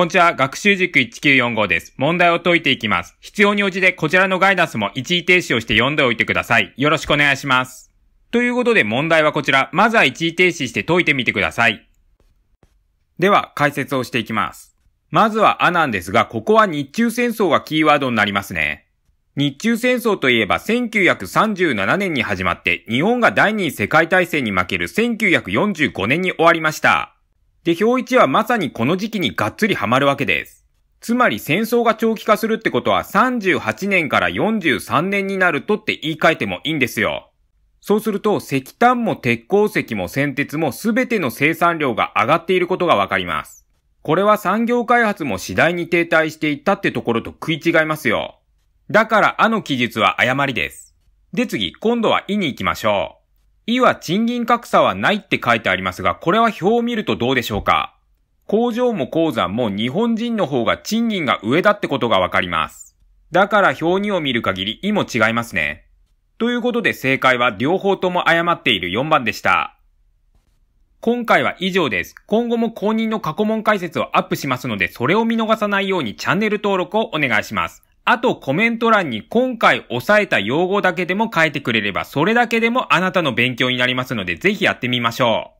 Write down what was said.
こんにちは。学習塾1945です。問題を解いていきます。必要に応じてこちらのガイダンスも一時停止をして読んでおいてください。よろしくお願いします。ということで問題はこちら。まずは一時停止して解いてみてください。では、解説をしていきます。まずはあなんですが、ここは日中戦争がキーワードになりますね。日中戦争といえば1937年に始まって日本が第二次世界大戦に負ける1945年に終わりました。で、表1はまさにこの時期にがっつりハマるわけです。つまり戦争が長期化するってことは38年から43年になるとって言い換えてもいいんですよ。そうすると石炭も鉄鉱石も先鉄も全ての生産量が上がっていることがわかります。これは産業開発も次第に停滞していったってところと食い違いますよ。だからあの記述は誤りです。で次、今度は「イに行きましょう。いは賃金格差はないって書いてありますが、これは表を見るとどうでしょうか工場も鉱山も日本人の方が賃金が上だってことがわかります。だから表2を見る限り意も違いますね。ということで正解は両方とも誤っている4番でした。今回は以上です。今後も公認の過去問解説をアップしますので、それを見逃さないようにチャンネル登録をお願いします。あとコメント欄に今回押さえた用語だけでも書いてくれれば、それだけでもあなたの勉強になりますので、ぜひやってみましょう。